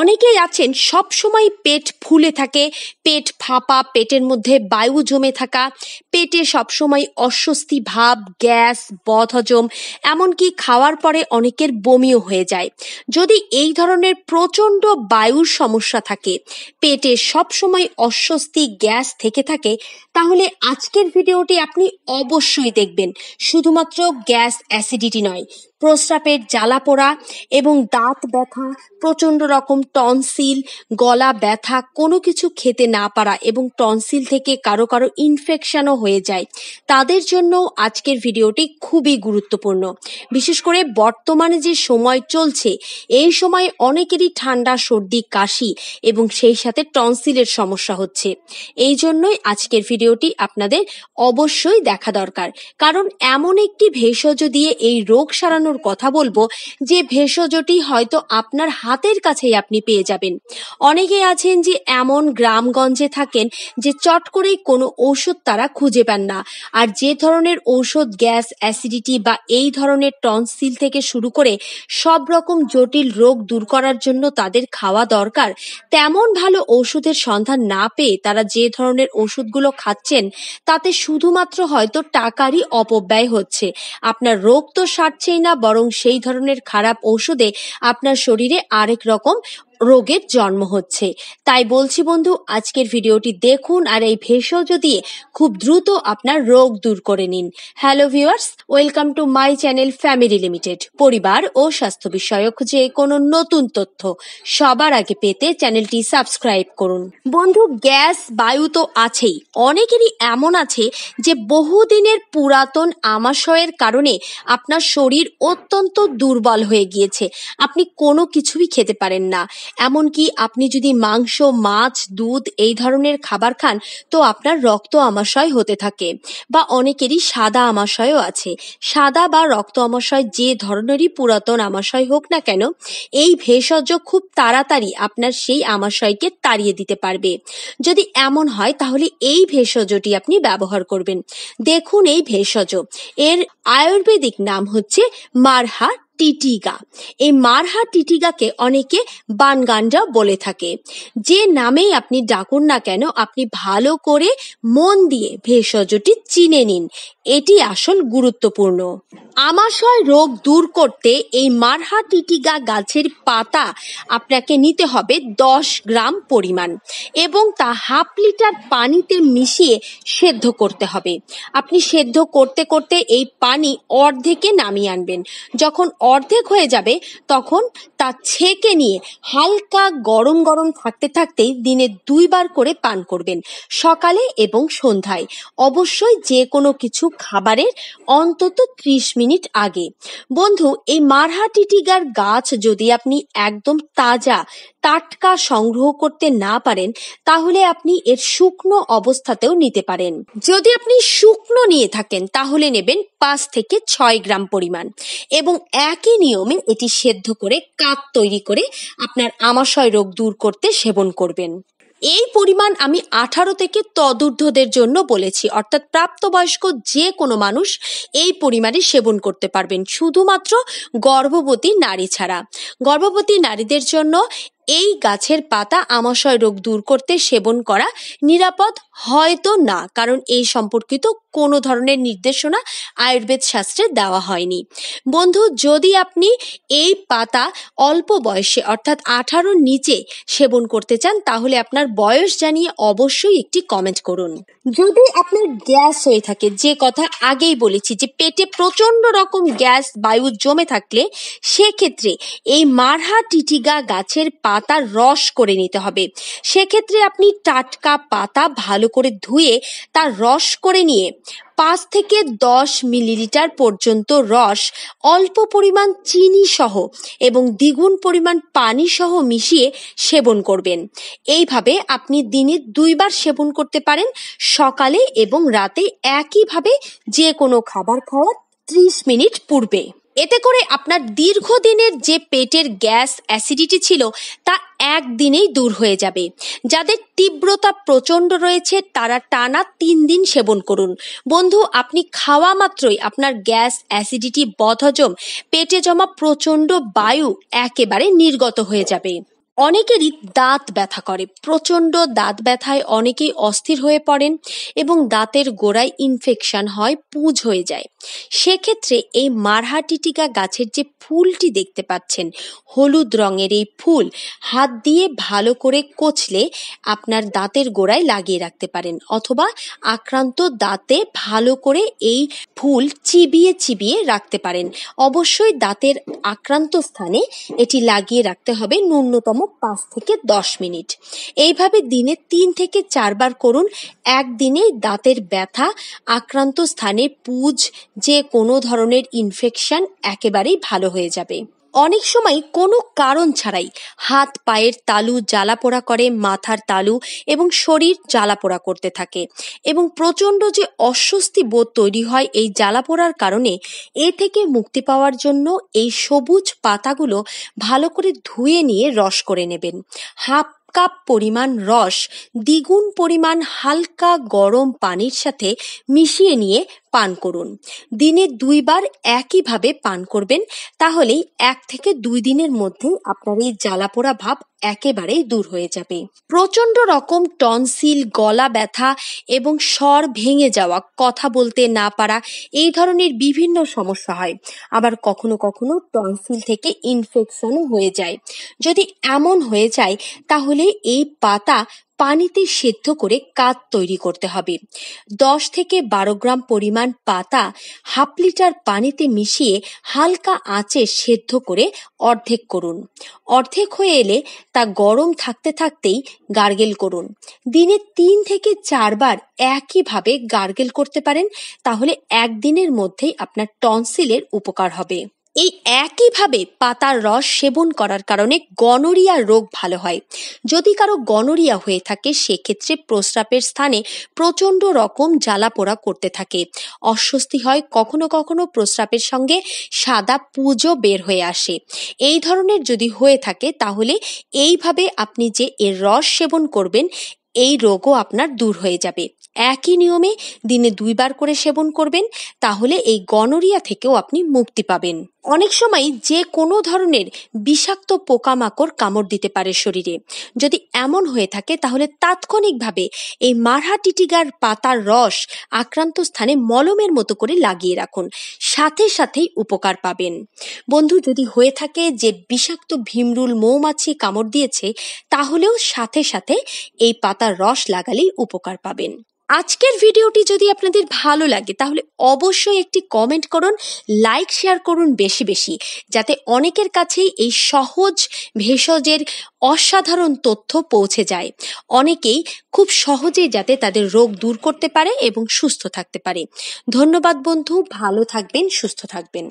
অনেকেই আছেন সব সময় পেট ফুলে থাকে পেট ফাঁপা পেটের মধ্যে বায়ু জমে থাকা পেটে সবসময় অস্বস্তি ভাব গ্যাস বদহজম এমনকি খাওয়ার পরে অনেকের বমিও হয়ে যায় যদি এই ধরনের প্রচণ্ড বায়ুর সমস্যা থাকে পেটে সবসময় অস্বস্তি গ্যাস থেকে থাকে তাহলে আজকের ভিডিওটি আপনি অবশ্যই দেখবেন শুধুমাত্র গ্যাস অ্যাসিডিটি নয় প্রস্রাবের জ্বালা পোড়া এবং দাঁত ব্যথা প্রচণ্ড রকম টনসিল গলা ব্যথা কোনো কিছু খেতে না পারা এবং টনসিল থেকে কারো কারো ইনফেকশনও হয়ে যায় তাদের জন্য আজকের ভিডিওটি খুবই গুরুত্বপূর্ণ বিশেষ করে বর্তমানে যে সময় চলছে এই সময় অনেকেরই ঠান্ডা সর্দি কাশি এবং সেই সাথে টনসিলের সমস্যা হচ্ছে এই জন্যই আজকের ভিডিওটি আপনাদের অবশ্যই দেখা দরকার কারণ এমন একটি ভেষজ দিয়ে এই রোগ সারানো বেড়ানোর কথা বলবো যে ভেষজটি হয়তো আপনার হাতের কাছেই আপনি পেয়ে যাবেন অনেকে আছেন যে এমন গ্রামগঞ্জে থাকেন যে চট করেই কোনো ঔষধ তারা খুঁজে পান না আর যে ধরনের ঔষধ গ্যাস অ্যাসিডিটি বা এই ধরনের টনসিল থেকে শুরু করে সব রকম জটিল রোগ দূর করার জন্য তাদের খাওয়া দরকার তেমন ভালো ওষুধের সন্ধান না পেয়ে তারা যে ধরনের ওষুধগুলো খাচ্ছেন তাতে শুধুমাত্র হয়তো টাকারই অপব্যয় হচ্ছে আপনার রোগ তো সারছেই না বরং সেই ধরনের খারাপ ঔষধে আপনার শরীরে আরেক রকম রোগের জন্ম হচ্ছে তাই বলছি বন্ধু আজকের ভিডিওটি দেখুন আর এই ভেষজ দিয়ে খুব দ্রুত আপনার রোগ দূর করে নিন hello viewers welcome to my channel family limited পরিবার ও স্বাস্থ্য বিষয়ক যে কোনো নতুন তথ্য সবার আগে পেতে চ্যানেলটি সাবস্ক্রাইব করুন বন্ধু গ্যাস বায়ু তো আছেই অনেকেরই এমন আছে যে বহুদিনের পুরাতন আমাশয়ের কারণে আপনার শরীর অত্যন্ত দুর্বল হয়ে গিয়েছে আপনি কোনো কিছুই খেতে পারেন না এমনকি আপনি যদি মাংস মাছ দুধ এই ধরনের খাবার খান তো আপনার রক্ত আমাশয় হতে থাকে বা অনেকেরই সাদা আমাশয়ও আছে সাদা বা রক্ত আমাশয় যে ধরনেরই পুরাতন আমাশয় হোক না কেন এই ভেষজ খুব তাড়াতাড়ি আপনার সেই আমাশয়কে তাড়িয়ে দিতে পারবে যদি এমন হয় তাহলে এই ভেষজটি আপনি ব্যবহার করবেন দেখুন এই ভেষজ এর আয়ুর্বেদিক নাম হচ্ছে মারহা টিটিগা এই মারহা টিটিগাকে অনেকে বানগান্ডা বলে থাকে যে নামেই আপনি ডাকুন না কেন আপনি ভালো করে মন দিয়ে ভেষজটি চিনে নিন এটি আসল গুরুত্বপূর্ণ আমাশয় রোগ দূর করতে এই মারহা টিটিগা গাছের পাতা আপনাকে নিতে হবে দশ গ্রাম পরিমাণ এবং তা হাফ লিটার পানিতে মিশিয়ে সেদ্ধ করতে হবে আপনি সেদ্ধ করতে করতে এই পানি অর্ধেকে নামিয়ে আনবেন যখন অর্ধেক হয়ে যাবে তখন তা ছেঁকে নিয়ে হালকা গরম গরম থাকতে থাকতেই দিনে দুইবার করে পান করবেন সকালে এবং সন্ধ্যায় অবশ্যই যে কোনো কিছু খাবারের অন্তত ত্রিশ মিনিট আগে বন্ধু এই মারহাটি টিগার গাছ যদি আপনি একদম তাজা টাটকা সংগ্রহ করতে না পারেন তাহলে আপনি এর শুকনো অবস্থাতেও নিতে পারেন যদি আপনি শুকনো নিয়ে থাকেন তাহলে নেবেন পাঁচ থেকে ছয় গ্রাম পরিমাণ এবং একই নিয়মে এটি সেদ্ধ করে কাক তৈরি করে আপনার আমাশয় রোগ দূর করতে সেবন করবেন এই পরিমাণ আমি আঠারো থেকে তদূর্ধ্বদের জন্য বলেছি অর্থাৎ প্রাপ্তবয়স্ক যে কোনো মানুষ এই পরিমাণে সেবন করতে পারবেন শুধুমাত্র গর্ভবতী নারী ছাড়া গর্ভবতী নারীদের জন্য এই গাছের পাতা আমাশয় রোগ দূর করতে সেবন করা নিরাপদ হয়তো না কারণ এই সম্পর্কিত কোনো ধরনের নির্দেশনা আয়ুর্বেদ শাস্ত্রে দেওয়া হয়নি বন্ধু যদি আপনি এই পাতা অল্প বয়সে অর্থাৎ আঠারোর নিচে সেবন করতে চান তাহলে আপনার বয়স জানিয়ে অবশ্যই একটি কমেন্ট করুন যদি আপনার গ্যাস হয়ে থাকে যে কথা আগেই বলেছি যে পেটে প্রচণ্ড রকম গ্যাস বায়ু জমে থাকলে সেক্ষেত্রে এই মারহা টিটিগা গাছের পাতা পাতার রস করে নিতে হবে সেক্ষেত্রে আপনি টাটকা পাতা ভালো করে ধুয়ে তার রস করে নিয়ে পাঁচ থেকে দশ মিলিলিটার পর্যন্ত রস অল্প পরিমাণ চিনি সহ এবং দ্বিগুণ পরিমাণ পানি সহ মিশিয়ে সেবন করবেন এইভাবে আপনি দিনে দুইবার সেবন করতে পারেন সকালে এবং রাতে একইভাবে যে কোনো খাবার খাওয়ার ত্রিশ মিনিট পূর্বে এতে করে আপনার দীর্ঘদিনের যে পেটের গ্যাস অ্যাসিডিটি ছিল তা একদিনেই দূর হয়ে যাবে যাদের তীব্রতা প্রচণ্ড রয়েছে তারা টানা তিন দিন সেবন করুন বন্ধু আপনি খাওয়া মাত্রই আপনার গ্যাস অ্যাসিডিটি বদহজম পেটে জমা প্রচণ্ড বায়ু একেবারে নির্গত হয়ে যাবে অনেকেরই দাঁত ব্যথা করে প্রচণ্ড দাঁত ব্যথায় অনেকেই অস্থির হয়ে পড়েন এবং দাঁতের গোড়ায় ইনফেকশন হয় পুঁজ হয়ে যায় সেক্ষেত্রে এই মারহাটিটিকা গাছের যে ফুলটি দেখতে পাচ্ছেন হলুদ রঙের এই ফুল হাত দিয়ে ভালো করে কোচলে আপনার দাঁতের গোড়ায় লাগিয়ে রাখতে পারেন অথবা আক্রান্ত দাঁতে ভালো করে এই ফুল চিবিয়ে চিবিয়ে রাখতে পারেন অবশ্যই দাঁতের আক্রান্ত স্থানে এটি লাগিয়ে রাখতে হবে ন্যূনতম পাঁচ থেকে দশ মিনিট এইভাবে দিনে তিন থেকে চারবার করুন একদিনে দাঁতের ব্যথা আক্রান্ত স্থানে পুজ যে কোনো ধরনের ইনফেকশন একেবারেই ভালো হয়ে যাবে অনেক সময় কোনো কারণ ছাড়াই হাত পায়ের তালু জ্বালা পোড়া করে মাথার তালু এবং শরীর জ্বালাপোড়া করতে থাকে এবং প্রচণ্ড যে অস্বস্তি বোধ তৈরি হয় এই জ্বালা পোড়ার কারণে এ থেকে মুক্তি পাওয়ার জন্য এই সবুজ পাতাগুলো ভালো করে ধুয়ে নিয়ে রস করে নেবেন হাফ কাপ পরিমাণ রস দ্বিগুণ পরিমাণ হালকা গরম পানির সাথে মিশিয়ে নিয়ে পান করুন দিনে দুইবার একইভাবে পান করবেন তাহলেই এক থেকে দুই দিনের মধ্যে আপনার এই জ্বালাপোড়া ভাব একেবারেই দূর হয়ে যাবে প্রচন্ড রকম টনসিল গলা ব্যথা এবং স্বর ভেঙে যাওয়া কথা বলতে না পারা এই ধরনের বিভিন্ন সমস্যা হয় আবার কখনো কখনো টনসিল থেকে ইনফেকশনও হয়ে যায় যদি এমন হয়ে যায় তাহলে এই পাতা পানিতে সেদ্ধ করে কাত তৈরি করতে হবে দশ থেকে বারো গ্রাম পরিমাণ পাতা হাফ লিটার পানিতে মিশিয়ে হালকা আঁচে সেদ্ধ করে অর্ধেক করুন অর্ধেক হয়ে এলে তা গরম থাকতে থাকতেই গার্গেল করুন দিনে তিন থেকে চারবার একইভাবে গার্গেল করতে পারেন তাহলে একদিনের মধ্যেই আপনার টনসিলের উপকার হবে এই একইভাবে পাতার রস সেবন করার কারণে গনোরিয়া রোগ ভালো হয় যদি কারো গনোরিয়া হয়ে থাকে সেক্ষেত্রে প্রস্রাবের স্থানে প্রচণ্ড রকম জ্বালা পোড়া করতে থাকে অস্বস্তি হয় কখনো কখনো প্রস্রাবের সঙ্গে সাদা পুজো বের হয়ে আসে এই ধরনের যদি হয়ে থাকে তাহলে এইভাবে আপনি যে এর রস সেবন করবেন এই রোগও আপনার দূর হয়ে যাবে একই নিয়মে দিনে দুইবার করে সেবন করবেন তাহলে এই গনোরিয়া থেকেও আপনি মুক্তি পাবেন অনেক সময় যে কোনো ধরনের বিষাক্ত পোকামাকড় কামড় দিতে পারে শরীরে যদি এমন হয়ে থাকে তাহলে তাৎক্ষণিকভাবে এই মারহা টিটিগার পাতার রস আক্রান্ত স্থানে মলমের মতো করে লাগিয়ে রাখুন সাথে সাথেই উপকার পাবেন বন্ধু যদি হয়ে থাকে যে বিষাক্ত ভীমরুল মৌমাছি কামড় দিয়েছে তাহলেও সাথে সাথে এই পাতার রস লাগালেই উপকার পাবেন আজকের ভিডিওটি যদি আপনাদের ভালো লাগে তাহলে অবশ্যই একটি কমেন্ট করুন লাইক শেয়ার করুন বেশি বেশি যাতে অনেকের কাছেই এই সহজ ভেষজের অসাধারণ তথ্য পৌঁছে যায় অনেকেই খুব সহজেই যাতে তাদের রোগ দূর করতে পারে এবং সুস্থ থাকতে পারে ধন্যবাদ বন্ধু ভালো থাকবেন সুস্থ থাকবেন